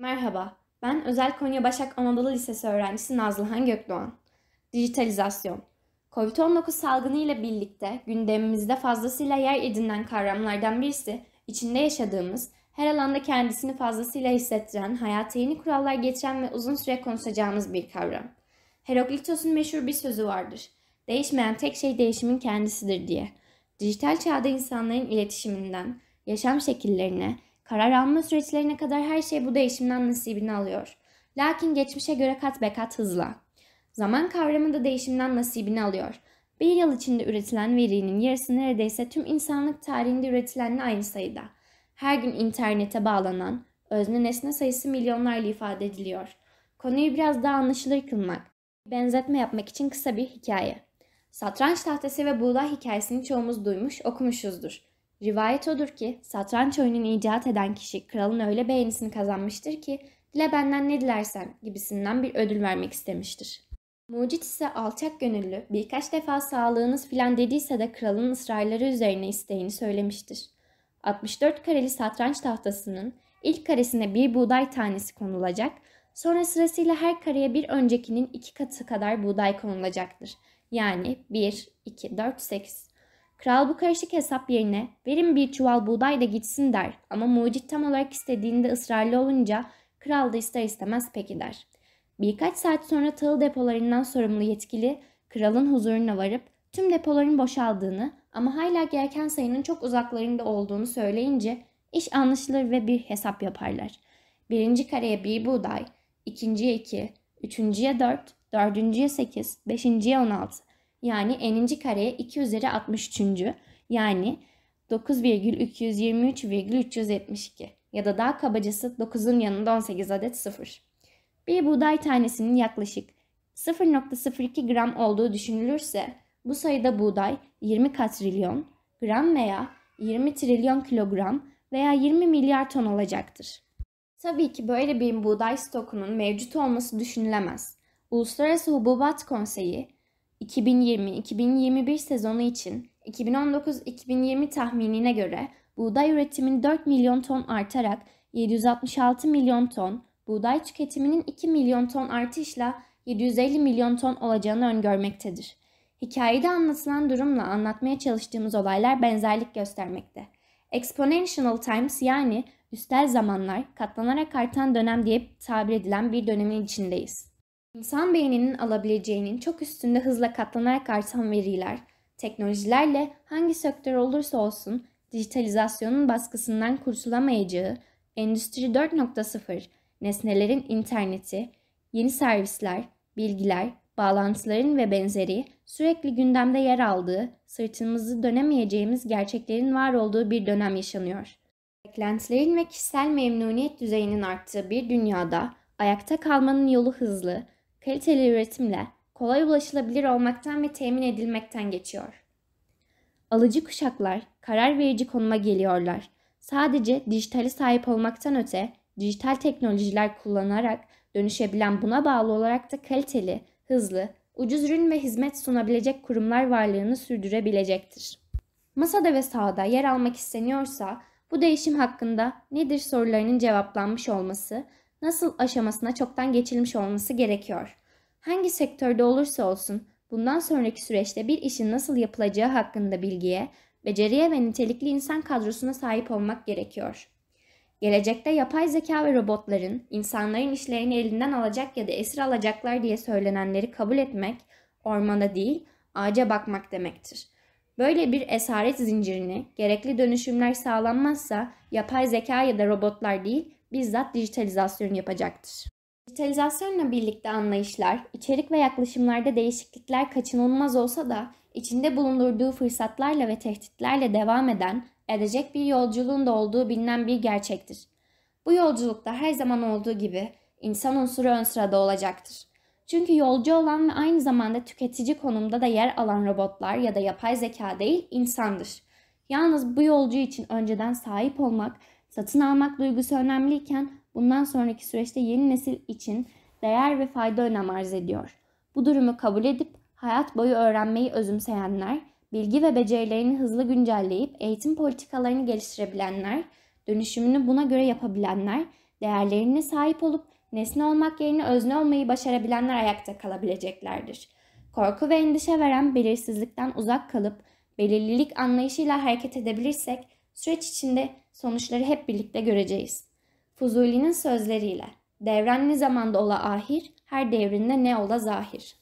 Merhaba, ben Özel Konya Başak Anadolu Lisesi öğrencisi Nazlıhan Gökdoğan. Dijitalizasyon Covid-19 salgını ile birlikte gündemimizde fazlasıyla yer edinen kavramlardan birisi, içinde yaşadığımız, her alanda kendisini fazlasıyla hissettiren, hayata yeni kurallar getiren ve uzun süre konuşacağımız bir kavram. Heroklitos'un meşhur bir sözü vardır. Değişmeyen tek şey değişimin kendisidir diye. Dijital çağda insanların iletişiminden, yaşam şekillerine, Karar alma süreçlerine kadar her şey bu değişimden nasibini alıyor. Lakin geçmişe göre kat be kat hızla. Zaman kavramı da değişimden nasibini alıyor. Bir yıl içinde üretilen verinin yarısı neredeyse tüm insanlık tarihinde üretilenle aynı sayıda. Her gün internete bağlanan, özne nesne sayısı milyonlarla ifade ediliyor. Konuyu biraz daha anlaşılır kılmak, benzetme yapmak için kısa bir hikaye. Satranç tahtası ve buğday hikayesini çoğumuz duymuş, okumuşuzdur. Rivayet odur ki satranç oyununu icat eden kişi kralın öyle beğenisini kazanmıştır ki dile benden ne dilersen gibisinden bir ödül vermek istemiştir. Mucit ise alçak gönüllü birkaç defa sağlığınız filan dediyse de kralın ısrarları üzerine isteğini söylemiştir. 64 kareli satranç tahtasının ilk karesine bir buğday tanesi konulacak, sonra sırasıyla her kareye bir öncekinin iki katı kadar buğday konulacaktır. Yani 1, 2, 4, 8. Kral bu karışık hesap yerine verin bir çuval buğday da gitsin der ama mucit tam olarak istediğinde ısrarlı olunca kral da ister istemez peki der. Birkaç saat sonra tahıl depolarından sorumlu yetkili kralın huzuruna varıp tüm depoların boşaldığını ama hala gereken sayının çok uzaklarında olduğunu söyleyince iş anlaşılır ve bir hesap yaparlar. Birinci kareye bir buğday, ikinciye iki, üçüncüye dört, dördüncüye sekiz, beşinciye on altı yani n'inci kareye 2 üzeri 63. yani 9,223,372 ya da daha kabacası 9'un yanında 18 adet 0. Bir buğday tanesinin yaklaşık 0.02 gram olduğu düşünülürse bu sayıda buğday 20 katrilyon gram veya 20 trilyon kilogram veya 20 milyar ton olacaktır. Tabii ki böyle bir buğday stokunun mevcut olması düşünülemez. Uluslararası Hububat Konseyi 2020-2021 sezonu için 2019-2020 tahminine göre buğday üretimin 4 milyon ton artarak 766 milyon ton, buğday tüketiminin 2 milyon ton artışla 750 milyon ton olacağını öngörmektedir. Hikayede anlatılan durumla anlatmaya çalıştığımız olaylar benzerlik göstermekte. Exponential times yani üstel zamanlar katlanarak artan dönem diye tabir edilen bir dönemin içindeyiz. İnsan beyninin alabileceğinin çok üstünde hızla katlanarak artan veriler, teknolojilerle hangi sektör olursa olsun dijitalizasyonun baskısından kurtulamayacağı Endüstri 4.0, nesnelerin interneti, yeni servisler, bilgiler, bağlantıların ve benzeri sürekli gündemde yer aldığı, sırtımızı dönemeyeceğimiz gerçeklerin var olduğu bir dönem yaşanıyor. Beklentilerin ve kişisel memnuniyet düzeyinin arttığı bir dünyada ayakta kalmanın yolu hızlı, kaliteli üretimle kolay ulaşılabilir olmaktan ve temin edilmekten geçiyor. Alıcı kuşaklar karar verici konuma geliyorlar. Sadece dijitali sahip olmaktan öte dijital teknolojiler kullanarak dönüşebilen buna bağlı olarak da kaliteli, hızlı, ucuz ürün ve hizmet sunabilecek kurumlar varlığını sürdürebilecektir. Masada ve sahada yer almak isteniyorsa bu değişim hakkında nedir sorularının cevaplanmış olması nasıl aşamasına çoktan geçilmiş olması gerekiyor. Hangi sektörde olursa olsun bundan sonraki süreçte bir işin nasıl yapılacağı hakkında bilgiye, beceriye ve nitelikli insan kadrosuna sahip olmak gerekiyor. Gelecekte yapay zeka ve robotların insanların işlerini elinden alacak ya da esir alacaklar diye söylenenleri kabul etmek ormana değil ağaca bakmak demektir. Böyle bir esaret zincirini gerekli dönüşümler sağlanmazsa yapay zeka ya da robotlar değil bizzat dijitalizasyonu yapacaktır. Dijitalizasyonla birlikte anlayışlar, içerik ve yaklaşımlarda değişiklikler kaçınılmaz olsa da içinde bulundurduğu fırsatlarla ve tehditlerle devam eden, edecek bir yolculuğun da olduğu bilinen bir gerçektir. Bu yolculukta her zaman olduğu gibi insan unsuru ön sırada olacaktır. Çünkü yolcu olan ve aynı zamanda tüketici konumda da yer alan robotlar ya da yapay zeka değil insandır. Yalnız bu yolcu için önceden sahip olmak Satın almak duygusu önemliyken bundan sonraki süreçte yeni nesil için değer ve fayda önem arz ediyor. Bu durumu kabul edip hayat boyu öğrenmeyi özümseyenler, bilgi ve becerilerini hızlı güncelleyip eğitim politikalarını geliştirebilenler, dönüşümünü buna göre yapabilenler, değerlerine sahip olup nesne olmak yerine özne olmayı başarabilenler ayakta kalabileceklerdir. Korku ve endişe veren belirsizlikten uzak kalıp belirlilik anlayışıyla hareket edebilirsek süreç içinde sonuçları hep birlikte göreceğiz. Fuzuli'nin sözleriyle devrenli zamanda ola ahir, her devrinde ne ola zahir.''